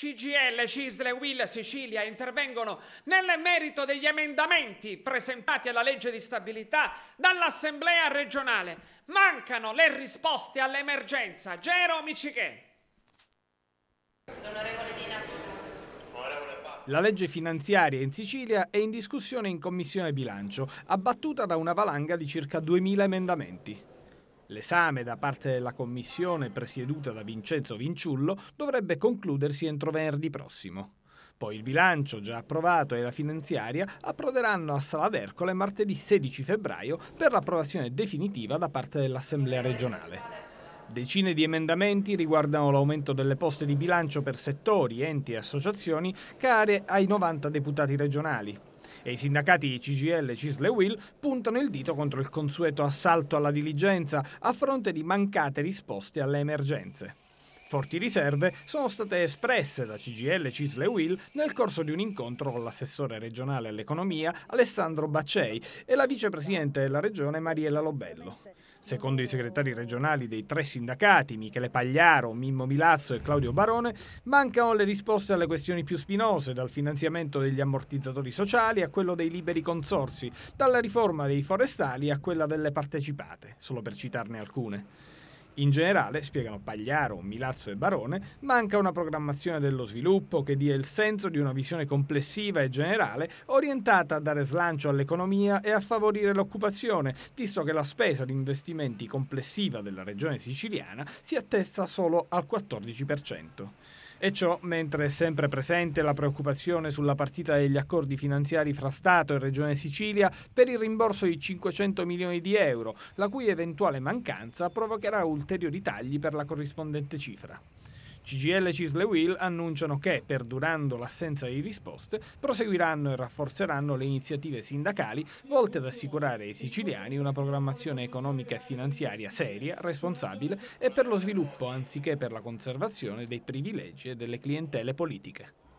CGL, Cisle, Will, Sicilia intervengono nel merito degli emendamenti presentati alla legge di stabilità dall'Assemblea regionale. Mancano le risposte all'emergenza. Gero Miciche. L'onorevole Dina la legge finanziaria in Sicilia è in discussione in Commissione Bilancio, abbattuta da una valanga di circa 2.000 emendamenti. L'esame da parte della commissione presieduta da Vincenzo Vinciullo dovrebbe concludersi entro venerdì prossimo. Poi il bilancio già approvato e la finanziaria approderanno a Sala d'Ercole martedì 16 febbraio per l'approvazione definitiva da parte dell'Assemblea regionale. Decine di emendamenti riguardano l'aumento delle poste di bilancio per settori, enti e associazioni care ai 90 deputati regionali e i sindacati CGL, Cisle e Will puntano il dito contro il consueto assalto alla diligenza a fronte di mancate risposte alle emergenze. Forti riserve sono state espresse da CGL, Cisle Will nel corso di un incontro con l'assessore regionale all'economia Alessandro Baccei e la vicepresidente della regione Mariella Lobello. Secondo i segretari regionali dei tre sindacati, Michele Pagliaro, Mimmo Milazzo e Claudio Barone, mancano le risposte alle questioni più spinose, dal finanziamento degli ammortizzatori sociali a quello dei liberi consorsi, dalla riforma dei forestali a quella delle partecipate, solo per citarne alcune. In generale, spiegano Pagliaro, Milazzo e Barone, manca una programmazione dello sviluppo che dia il senso di una visione complessiva e generale orientata a dare slancio all'economia e a favorire l'occupazione, visto che la spesa di investimenti complessiva della regione siciliana si attesta solo al 14%. E ciò mentre è sempre presente la preoccupazione sulla partita degli accordi finanziari fra Stato e Regione Sicilia per il rimborso di 500 milioni di euro, la cui eventuale mancanza provocherà ulteriori tagli per la corrispondente cifra. CGL Cisle Will annunciano che, perdurando l'assenza di risposte, proseguiranno e rafforzeranno le iniziative sindacali volte ad assicurare ai siciliani una programmazione economica e finanziaria seria, responsabile e per lo sviluppo anziché per la conservazione dei privilegi e delle clientele politiche.